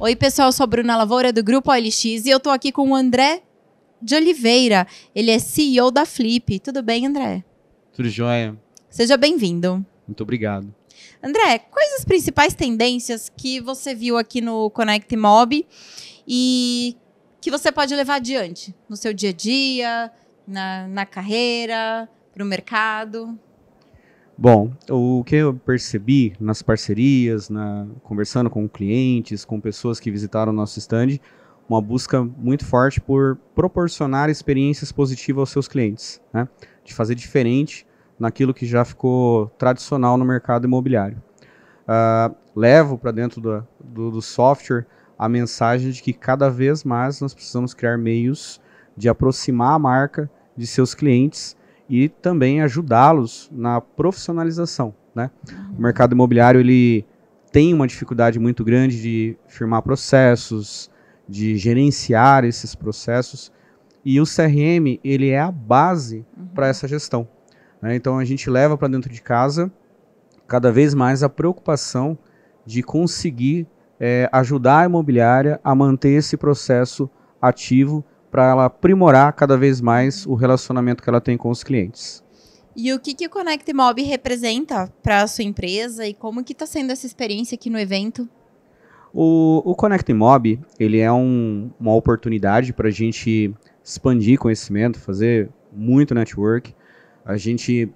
Oi, pessoal, eu sou a Bruna Lavoura do Grupo OLX e eu tô aqui com o André de Oliveira. Ele é CEO da Flip. Tudo bem, André? Tudo jóia. Seja bem-vindo. Muito obrigado. André, quais as principais tendências que você viu aqui no Connect Mob e que você pode levar adiante no seu dia a dia, na, na carreira, para o mercado? Bom, o que eu percebi nas parcerias, na, conversando com clientes, com pessoas que visitaram o nosso stand, uma busca muito forte por proporcionar experiências positivas aos seus clientes, né? de fazer diferente naquilo que já ficou tradicional no mercado imobiliário. Uh, levo para dentro do, do, do, software a mensagem de que cada vez mais nós precisamos criar meios de aproximar a marca de seus clientes e também ajudá-los na profissionalização. Né? Uhum. O mercado imobiliário ele tem uma dificuldade muito grande de firmar processos, de gerenciar esses processos e o CRM ele é a base uhum. para essa gestão. Né? Então a gente leva para dentro de casa cada vez mais a preocupação de conseguir é, ajudar a imobiliária a manter esse processo ativo para ela aprimorar cada vez mais o relacionamento que ela tem com os clientes. E o que, que o Connect Mob representa para a sua empresa e como que está sendo essa experiência aqui no evento? O, o Connect Mob ele é um, uma oportunidade para a gente expandir conhecimento, fazer muito network. A gente,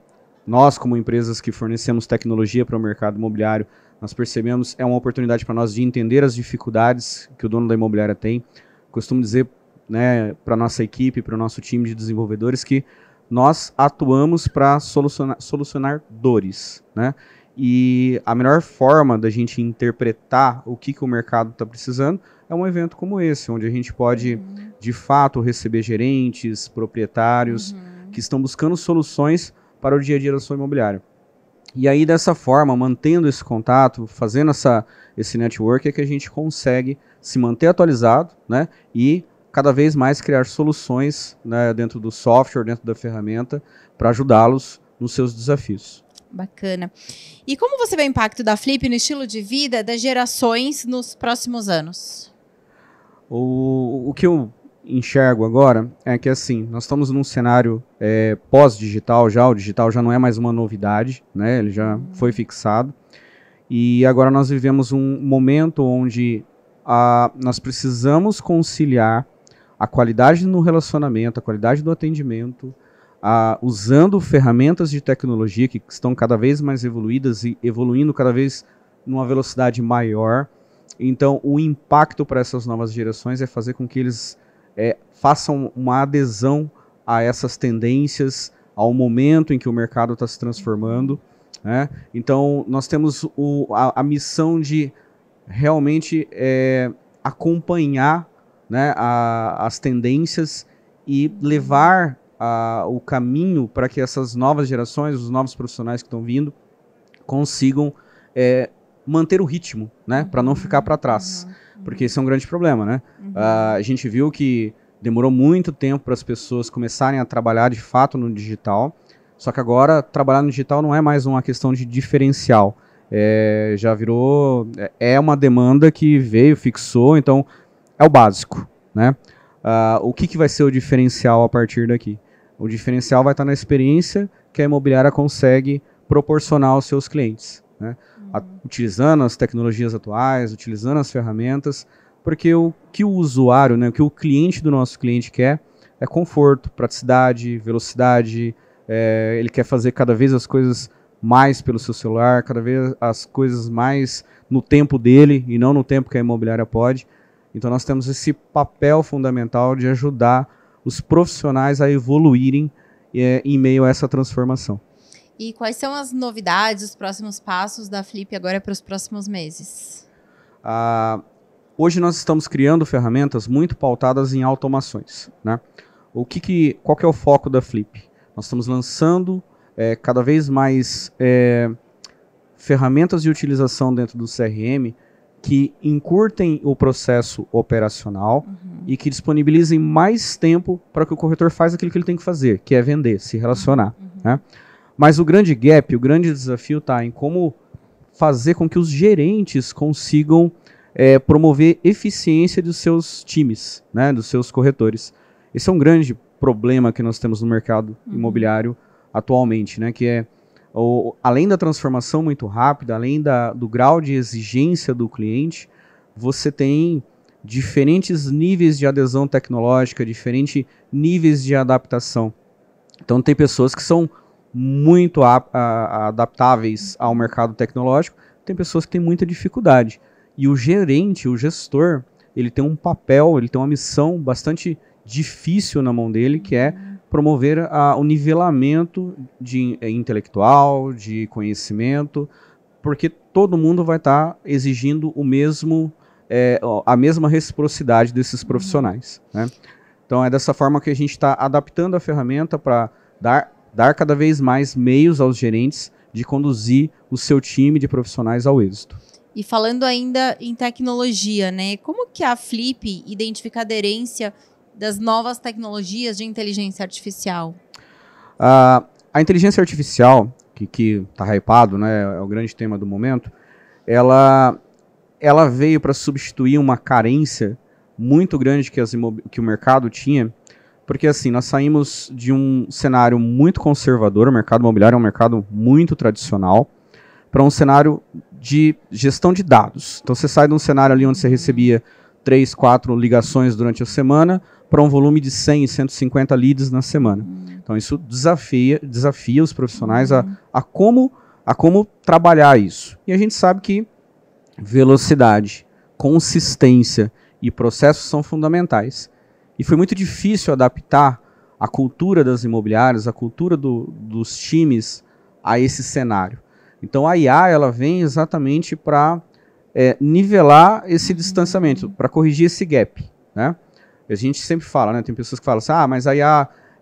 nós como empresas que fornecemos tecnologia para o mercado imobiliário, nós percebemos é uma oportunidade para nós de entender as dificuldades que o dono da imobiliária tem. Costumo dizer né, para nossa equipe, para o nosso time de desenvolvedores, que nós atuamos para solucionar, solucionar dores, né? E a melhor forma da gente interpretar o que, que o mercado está precisando é um evento como esse, onde a gente pode, uhum. de fato, receber gerentes, proprietários uhum. que estão buscando soluções para o dia a dia da sua imobiliária. E aí, dessa forma, mantendo esse contato, fazendo essa, esse network, é que a gente consegue se manter atualizado né, e cada vez mais criar soluções né, dentro do software, dentro da ferramenta, para ajudá-los nos seus desafios. Bacana. E como você vê o impacto da Flip no estilo de vida das gerações nos próximos anos? O, o que eu enxergo agora é que assim nós estamos num cenário é, pós-digital já o digital já não é mais uma novidade né ele já uhum. foi fixado e agora nós vivemos um momento onde a, nós precisamos conciliar a qualidade no relacionamento, a qualidade do atendimento, a, usando ferramentas de tecnologia que estão cada vez mais evoluídas e evoluindo cada vez numa velocidade maior. Então, o impacto para essas novas gerações é fazer com que eles é, façam uma adesão a essas tendências, ao momento em que o mercado está se transformando. Né? Então, nós temos o, a, a, missão de realmente é, acompanhar né, a, as tendências e levar a, o caminho para que essas novas gerações, os novos profissionais que estão vindo, consigam é, manter o ritmo, né, para não ficar para trás, uhum. Uhum. porque esse é um grande problema, né? Uhum. a gente viu que demorou muito tempo para as pessoas começarem a trabalhar de fato no digital. Só que agora trabalhar no digital não é mais uma questão de diferencial. É, já virou. É, é uma demanda que veio, fixou, então é o básico, né? Uh, o que, que vai ser o diferencial a partir daqui? O diferencial vai estar na experiência que a imobiliária consegue proporcionar aos seus clientes, né? Uhum. A, utilizando as tecnologias atuais, utilizando as ferramentas, porque o que o usuário, né, o que o cliente do nosso cliente quer é conforto, praticidade, velocidade. É, ele quer fazer cada vez as coisas mais pelo seu celular, cada vez as coisas mais no tempo dele e não no tempo que a imobiliária pode. Então nós temos esse papel fundamental de ajudar os profissionais a evoluírem é, em meio a essa transformação. E quais são as novidades, os próximos passos da Flip agora para os próximos meses? Ah, hoje nós estamos criando ferramentas muito pautadas em automações. Né? O que, que qual que é o foco da Flip? Nós estamos lançando é, cada vez mais é, ferramentas de utilização dentro do CRM que encurtem o processo operacional uhum. e que disponibilizem mais tempo para que o corretor faça aquilo que ele tem que fazer, que é vender, se relacionar. Uhum. Né? Mas o grande gap, o grande desafio está em como fazer com que os gerentes consigam é, promover eficiência dos seus times, né, dos seus corretores. Esse é um grande problema que nós temos no mercado uhum. imobiliário atualmente, né, que é ou, além da transformação muito rápida, além da, do grau de exigência do cliente, você tem diferentes níveis de adesão tecnológica, diferentes níveis de adaptação. Então, tem pessoas que são muito a, a, adaptáveis ao mercado tecnológico, tem pessoas que têm muita dificuldade. E o gerente, o gestor, ele tem um papel, ele tem uma missão bastante difícil na mão dele, que é promover a, o nivelamento de é, intelectual, de conhecimento, porque todo mundo vai estar tá exigindo o mesmo, é, a mesma reciprocidade desses profissionais. Uhum. Né? Então é dessa forma que a gente está adaptando a ferramenta para dar, dar cada vez mais meios aos gerentes de conduzir o seu time de profissionais ao êxito. E falando ainda em tecnologia, né? Como que a Flip identifica aderência das novas tecnologias de inteligência artificial? Uh, a inteligência artificial, que está hypado, né, é o grande tema do momento, ela, ela veio para substituir uma carência muito grande que, as que o mercado tinha, porque assim, nós saímos de um cenário muito conservador, o mercado imobiliário é um mercado muito tradicional, para um cenário de gestão de dados. Então você sai de um cenário ali onde você uhum. recebia três, quatro ligações durante a semana para um volume de 100 e 150 leads na semana. Então isso desafia, desafia os profissionais a, a, como, a como trabalhar isso. E a gente sabe que velocidade, consistência e processos são fundamentais. E foi muito difícil adaptar a cultura das imobiliárias, a cultura do, dos times a esse cenário. Então a IA ela vem exatamente para é, nivelar esse distanciamento, para corrigir esse gap. Né? A gente sempre fala, né, tem pessoas que falam assim, ah, mas a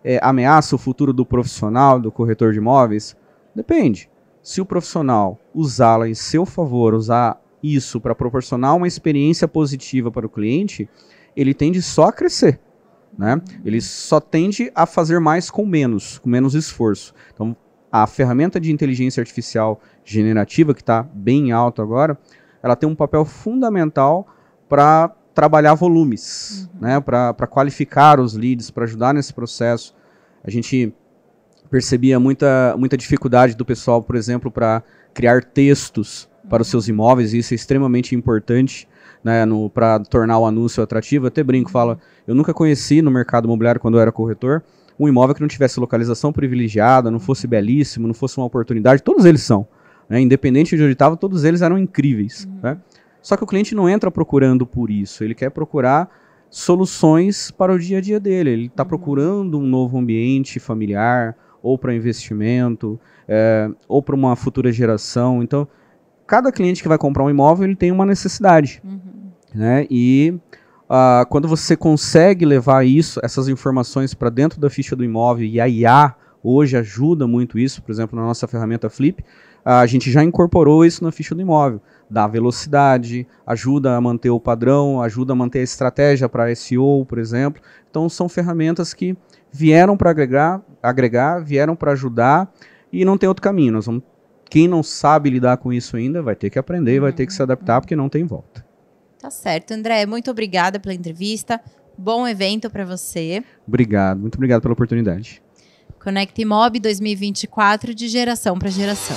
é, ameaça o futuro do profissional, do corretor de imóveis? Depende. Se o profissional usá-la em seu favor, usar isso para proporcionar uma experiência positiva para o cliente, ele tende só a crescer. Né? Ele só tende a fazer mais com menos, com menos esforço. Então, a ferramenta de inteligência artificial generativa, que está bem alta agora, ela tem um papel fundamental para trabalhar volumes, uhum. né, para qualificar os leads, para ajudar nesse processo. A gente percebia muita, muita dificuldade do pessoal, por exemplo, para criar textos uhum. para os uhum. seus imóveis, e isso é extremamente importante né, para tornar o anúncio atrativo. Eu até brinco, fala, uhum. eu nunca conheci no mercado imobiliário, quando eu era corretor, um imóvel que não tivesse localização privilegiada, não fosse belíssimo, não fosse uma oportunidade, todos eles são. Né? Independente de onde estava, todos eles eram incríveis. Uhum. Né? Só que o cliente não entra procurando por isso, ele quer procurar soluções para o dia a dia dele. Ele está uhum. procurando um novo ambiente familiar, ou para investimento, é, ou para uma futura geração. Então, cada cliente que vai comprar um imóvel, ele tem uma necessidade. Uhum. Né? E uh, quando você consegue levar isso, essas informações para dentro da ficha do imóvel, e a IA hoje ajuda muito isso, por exemplo, na nossa ferramenta Flip, a gente já incorporou isso na ficha do imóvel. Dá velocidade, ajuda a manter o padrão, ajuda a manter a estratégia para SEO, por exemplo. Então, são ferramentas que vieram para agregar, agregar, vieram para ajudar e não tem outro caminho. Nós vamos, quem não sabe lidar com isso ainda vai ter que aprender, vai ter que se adaptar, porque não tem volta. Tá certo. André, muito obrigada pela entrevista. Bom evento para você. Obrigado, muito obrigado pela oportunidade. Conecta Mob 2024 de geração para geração.